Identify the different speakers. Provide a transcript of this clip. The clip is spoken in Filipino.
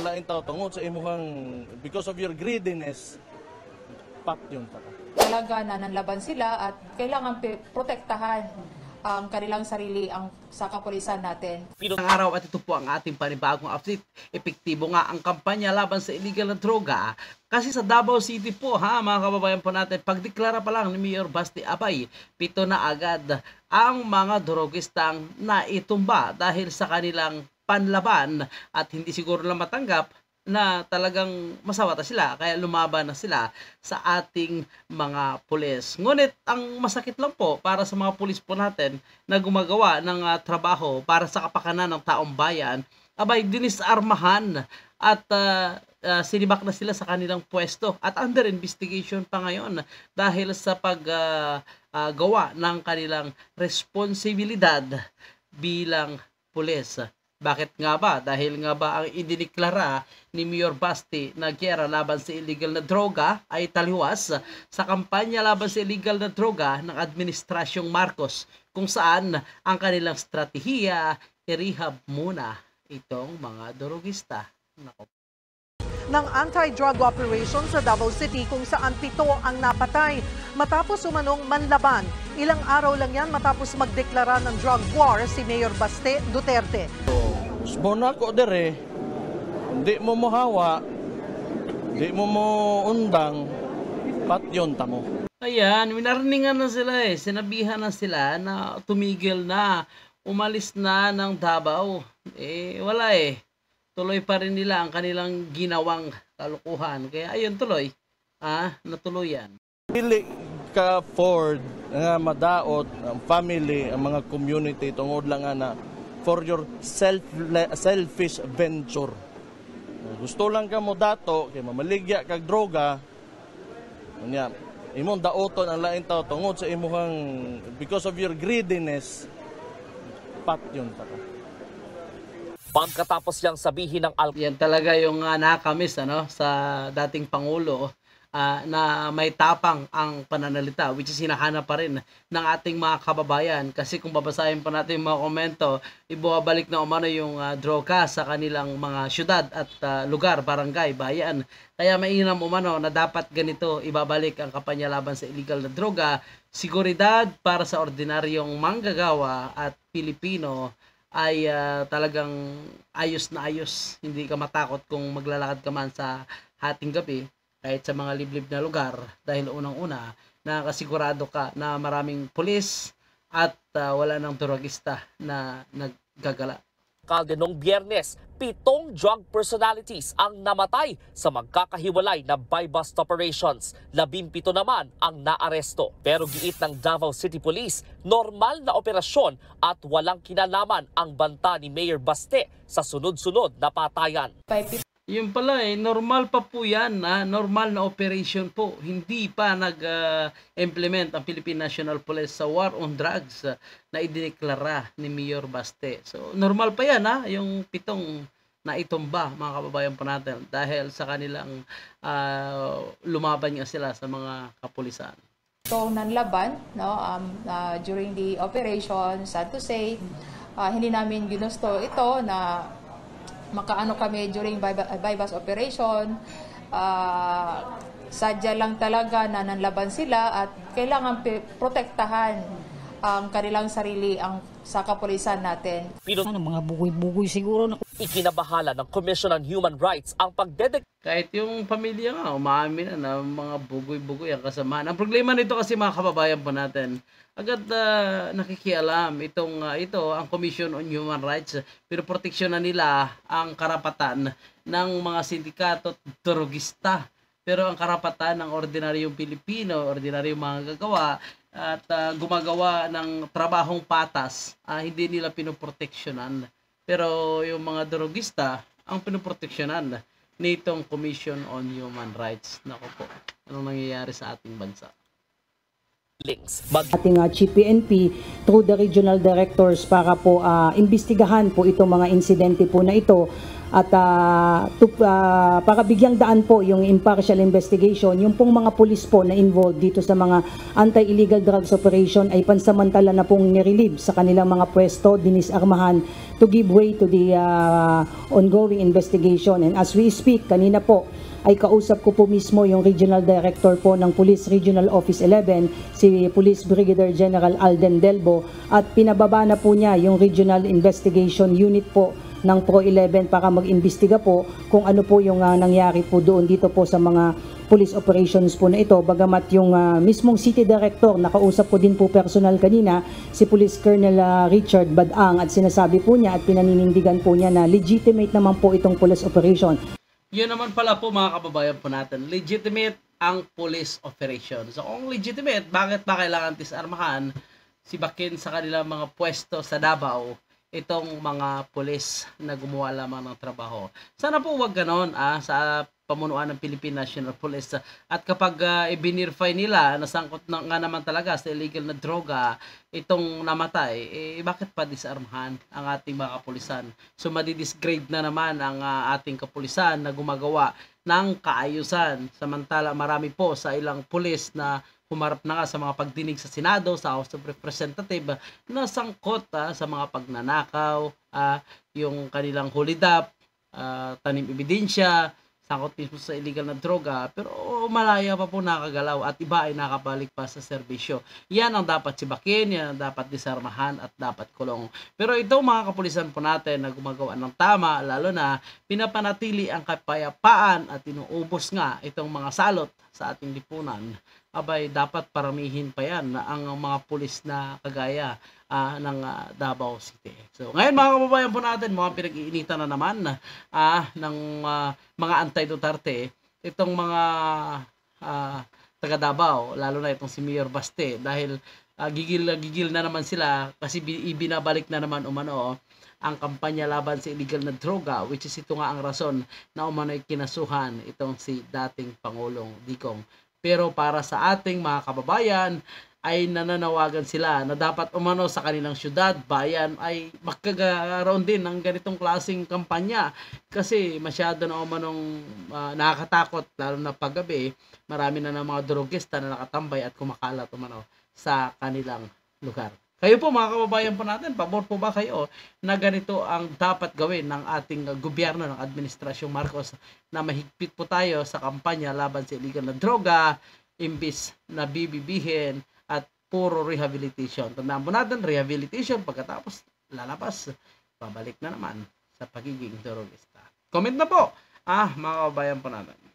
Speaker 1: wala yung tao tungod sa imong because of your greediness pat yun ta
Speaker 2: talaga na nanlaban sila at kailangan protektahan ang kanilang sarili ang sa kapulisan natin.
Speaker 1: Pinong araw at ito po ang ating panibagong update. Epektibo nga ang kampanya laban sa illegal na droga. Kasi sa Davao City po ha mga kababayan po natin, pagdeklara pa lang ni Mayor Basti Abay, pito na agad ang mga drogistang naitumba dahil sa kanilang panlaban at hindi siguro lang matanggap na talagang masawata sila kaya lumaban na sila sa ating mga pulis. Ngunit ang masakit lang po para sa mga pulis po natin na gumagawa ng uh, trabaho para sa kapakanan ng taong bayan, abay dinisarmahan at uh, uh, sinibak na sila sa kanilang pwesto at under investigation pa ngayon dahil sa paggawa uh, uh, ng kanilang responsibilidad bilang pulis. Bakit nga ba? Dahil nga ba ang idineklara ni Mayor Basti na gera laban sa illegal na droga ay taliwas sa kampanya laban sa illegal na droga ng Administrasyong Marcos kung saan ang kanilang strategiya i-rehab muna itong mga drogista. Nako
Speaker 2: ng anti-drug operation sa Davao City kung saan pito ang napatay matapos umanong manlaban. Ilang araw lang yan matapos magdeklara ng drug war si Mayor Baste Duterte.
Speaker 1: Muna ko dere, hindi mo mohawa, hindi mo mo undang, patyon tamo. Ayan, winarningan na sila eh. Sinabihan na sila na tumigil na, umalis na ng Davao. Eh, wala eh. Tuloy pa rin nila ang kanilang ginawang kalukuhan. Kaya ayun tuloy, ah, natuloyan. Dili ka Ford nga madaot ang family, ang mga community tungod lang nga na for your self selfish venture. Gusto lang ka mo dato, kay mamaligya kag droga, Unya, imong daoton ang lain tao tungod sa imong because of your greediness, pat yun pa ka. Pagkatapos niyang sabihin ng al... Yan talaga yung uh, nakakamiss ano, sa dating Pangulo. Oh uh, na may tapang ang pananalita which is hinahanap pa rin ng ating mga kababayan kasi kung babasahin pa natin yung mga komento ibabalik na umano yung uh, droga sa kanilang mga syudad at uh, lugar, barangay, bayan kaya mainam umano na dapat ganito ibabalik ang kampanya laban sa illegal na droga siguridad para sa ordinaryong manggagawa at Pilipino ay uh, talagang ayos na ayos. Hindi ka matakot kung maglalakad ka man sa hating gabi kahit sa mga liblib na lugar dahil unang-una nakasigurado ka na maraming pulis at uh, wala nang turagista na naggagala. Kalde nung biyernes, pitong drug personalities ang namatay sa magkakahiwalay na buy-bust operations. Labimpito naman ang naaresto. Pero giit ng Davao City Police, normal na operasyon at walang kinalaman ang banta ni Mayor Baste sa sunod-sunod na patayan. Yun pala eh, normal pa po yan, ha? normal na operation po. Hindi pa nag-implement uh, ang Philippine National Police sa war on drugs uh, na idineklara ni Mayor Baste. So normal pa yan ha, yung pitong na itumba mga kababayan po natin dahil sa kanilang uh, lumaban nga sila sa mga kapulisan.
Speaker 2: So nanlaban no um, uh, during the operation sad to say uh, hindi namin ginusto ito na makaano kami during bypass operation. Uh, sadya lang talaga na nanlaban sila at kailangan protektahan ang um, kanilang sarili ang sa kapulisan natin. Pero ano, mga bugoy-bugoy siguro na
Speaker 1: ikinabahala ng Commission on Human Rights ang pagdedek kahit yung pamilya nga umaamin na na mga bugoy-bugoy ang kasamahan. Ang problema nito kasi mga kababayan po natin, agad uh, nakikialam itong uh, ito ang Commission on Human Rights pero proteksyon na nila ang karapatan ng mga sindikato at drugista. Pero ang karapatan ng ordinaryong Pilipino, ordinaryong mga gagawa at uh, gumagawa ng trabahong patas, uh, hindi nila pinoproteksyonan. Pero yung mga drogista, ang pinoproteksyonan nitong Commission on Human Rights. Nako po, anong nangyayari sa ating bansa? links. Mag
Speaker 2: ating uh, Chief through the regional directors para po uh, imbestigahan po itong mga insidente po na ito at uh, ah, to, uh, ah, para bigyang daan po yung impartial investigation, yung pong mga pulis po na involved dito sa mga anti-illegal drugs operation ay pansamantala na pong nirelieve sa kanilang mga pwesto, dinis armahan to give way to the uh, ongoing investigation. And as we speak, kanina po, ay kausap ko po mismo yung Regional Director po ng Police Regional Office 11, si Police Brigadier General Alden Delbo, at pinababa na po niya yung Regional Investigation Unit po ng 411 para mag-imbestiga po kung ano po yung uh, nangyari po doon dito po sa mga police operations po na ito bagamat yung uh, mismong city director nakausap ko din po personal kanina si Police Colonel uh, Richard Badang at sinasabi po niya at pinaninindigan po niya na legitimate naman po itong police operation.
Speaker 1: Yun naman pala po mga kababayan po natin, legitimate ang police operation. So kung legitimate, bakit ba kailangan tis-armahan si Bakin sa kanilang mga pwesto sa Davao itong mga pulis na gumawa lamang ng trabaho. Sana po wag ganon ah, sa pamunuan ng Philippine National Police. At kapag uh, ah, ibinirify nila, nasangkot na nga naman talaga sa illegal na droga, itong namatay, eh, bakit pa disarmahan ang ating mga kapulisan? So madidisgrade na naman ang uh, ating kapulisan na gumagawa ng kaayusan. Samantala marami po sa ilang pulis na humarap na nga sa mga pagdinig sa Senado, sa House of Representatives na sangkot ah, sa mga pagnanakaw, ah, yung kanilang hulidap, ah, tanim ebidensya, takot mismo sa illegal na droga pero malaya pa po nakagalaw at iba ay nakabalik pa sa serbisyo. Yan ang dapat sibakin, yan ang dapat disarmahan at dapat kulong. Pero ito mga kapulisan po natin na gumagawa ng tama lalo na pinapanatili ang kapayapaan at inuubos nga itong mga salot sa ating lipunan, abay dapat paramihin pa yan ang mga pulis na kagaya uh, ng uh, Davao City. So ngayon mga kababayan po natin, mga pinag-iinitan na naman uh, ng uh, mga anti-Duterte, itong mga uh, taga Davao, lalo na itong si Mayor Baste dahil uh, gigil na gigil na naman sila kasi ibinabalik na naman umano oh, ang kampanya laban sa illegal na droga which is ito nga ang rason na umano'y kinasuhan itong si dating Pangulong Dikong. Pero para sa ating mga kababayan ay nananawagan sila na dapat umano sa kanilang syudad, bayan ay magkagaroon din ng ganitong klasing kampanya kasi masyado na umanong uh, nakakatakot lalo na paggabi marami na ng mga drogista na nakatambay at kumakalat umano sa kanilang lugar. Kayo po mga kababayan po natin, pabor po ba kayo na ganito ang dapat gawin ng ating gobyerno ng Administrasyong Marcos na mahigpit po tayo sa kampanya laban sa illegal na droga, imbis na bibibihin puro rehabilitation. Tandaan po natin, rehabilitation, pagkatapos lalabas, babalik na naman sa pagiging durugista. Comment na po, ah, mga kabayan po natin.